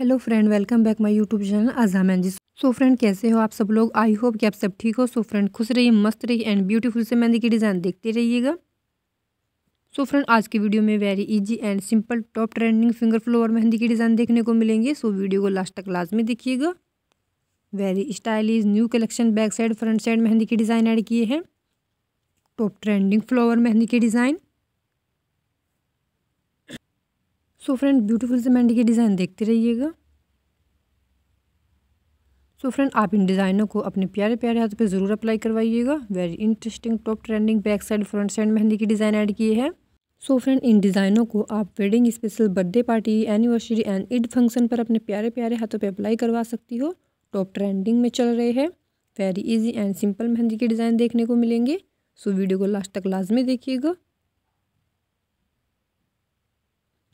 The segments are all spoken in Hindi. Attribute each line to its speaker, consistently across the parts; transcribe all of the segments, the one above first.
Speaker 1: hello friend welcome back my YouTube channel अजामैन जी सो फ्रेंड कैसे हो आप सब लोग आई होप कि आप सब ठीक हो सो फ्रेंड खुश रहिए मस्त रहिए एंड ब्यूटीफुल से मेहंदी की डिज़ाइन देखते रहिएगा सो फ्रेंड आज की वीडियो में very easy and simple top trending finger flow और मेहंदी की डिज़ाइन देखने को मिलेंगे सो so, वीडियो को लास्ट तक लाजमी देखिएगा very stylish new collection back side front side मेहंदी की डिज़ाइन ऐड किए हैं टॉप ट्रेंडिंग फ्लोवर मेहंदी के डिज़ाइन सो फ्रेंड ब्यूटीफुल से मेहंदी के डिज़ाइन देखते रहिएगा सो फ्रेंड आप इन डिज़ाइनों को अपने प्यारे प्यारे हाथों पे ज़रूर अप्लाई करवाइएगा very interesting top trending back side front side मेहंदी की डिज़ाइन ऐड किए हैं सो so फ्रेंड इन डिज़ाइनों को आप wedding special birthday party anniversary and Eid function पर अपने प्यारे प्यारे हाथों पे अप्लाई करवा सकती हो टॉप ट्रेंडिंग में चल रहे हैं वेरी इजी एंड सिंपल मेहंदी के डिज़ाइन देखने को मिलेंगे सो so वीडियो को लास्ट तक लाजमी देखिएगा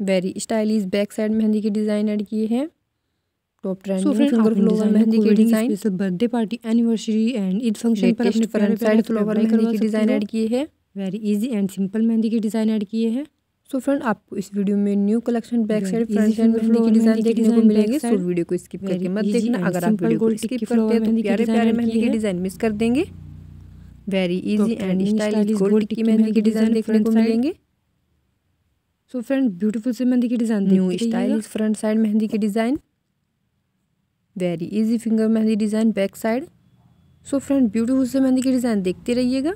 Speaker 1: वेरी स्टाइलिश बैक साइड मेहंदी की डिज़ाइन ऐड किए हैं top trending finger flower mehndi की design birthday party anniversary and Eid function पर अपने फ्रंट साइड फ्लोवर मेहंदी की डिज़ाइन ऐड किए हैं वेरी इजी एंड सिंपल मेहंदी की डिज़ाइन ऐड किए हैं सो फ्रेंड आपको इस वीडियो में new collection back side front side मेहंदी की डिजाइन देखने को मिलेंगे सो वीडियो को स्किप करके मत देखना अगर आप वीडियो को स्किप करते हैं तो प्यारे प्यारे मेहंदी की डिजाइन मिस कर देंगे very easy and stylish gold की मेहंदी की डिजाइन देखने को मिलेंगे सो फ्रेंड ब्यूटीफुल से मेहंदी की design new style front side मेहंदी की डिज़ाइन वेरी इजी फिंगर मेहंदी design back side so friend beautiful से मेहंदी की डिज़ाइन देखते रहिएगा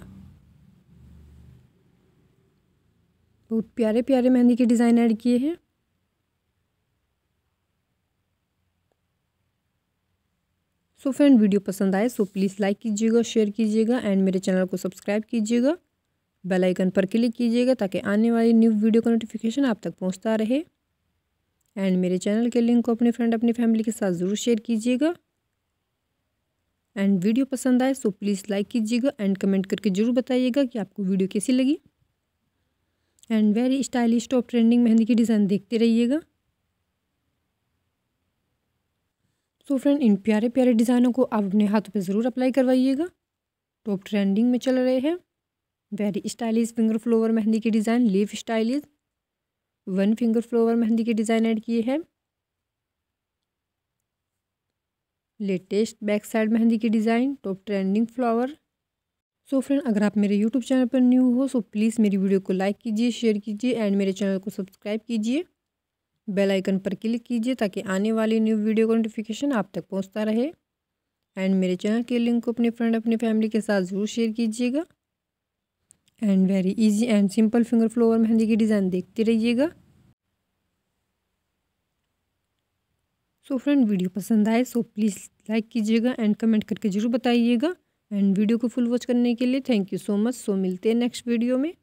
Speaker 1: बहुत प्यारे प्यारे मेहंदी के डिज़ाइन ऐड किए हैं सो फ्रेंड वीडियो पसंद आए सो प्लीज़ लाइक कीजिएगा शेयर कीजिएगा एंड मेरे चैनल को सब्सक्राइब कीजिएगा बेल आइकन पर क्लिक कीजिएगा ताकि आने वाली न्यू वीडियो का नोटिफिकेशन आप तक पहुंचता रहे एंड मेरे चैनल के लिंक को अपने फ्रेंड अपनी फैमिली के साथ ज़रूर शेयर कीजिएगा एंड वीडियो पसंद आए तो प्लीज़ लाइक कीजिएगा एंड कमेंट करके ज़रूर बताइएगा कि आपको वीडियो कैसी लगी and very stylish top trending मेहंदी की डिज़ाइन देखते रहिएगा सो so फ्रेंड इन प्यारे प्यारे डिज़ाइनों को आप अपने हाथों पे ज़रूर अप्लाई करवाइएगा टॉप ट्रेंडिंग में चल रहे हैं वेरी स्टाइलिश फिंगर फ्लोवर मेहंदी के design leaf stylish one finger flower मेहंदी के डिज़ाइन ऐड किए हैं लेटेस्ट बैक साइड मेहंदी के design top trending flower so friend अगर आप मेरे यूट्यूब चैनल पर न्यू हो सो प्लीज़ मेरी वीडियो को लाइक कीजिए शेयर कीजिए एंड मेरे चैनल को सब्सक्राइब कीजिए बेल आइकन पर क्लिक कीजिए ताकि आने वाली न्यू वीडियो का नोटिफिकेशन आप तक पहुंचता रहे एंड मेरे चैनल के लिंक को अपने फ्रेंड अपने फैमिली के साथ ज़रूर शेयर कीजिएगा and very easy and simple finger flower mehndi की डिज़ाइन देखते रहिएगा सो फ्रेंड वीडियो पसंद आए सो प्लीज़ लाइक कीजिएगा एंड कमेंट करके ज़रूर बताइएगा एंड वीडियो को फुल वॉच करने के लिए thank you so much so मिलते हैं नेक्स्ट वीडियो में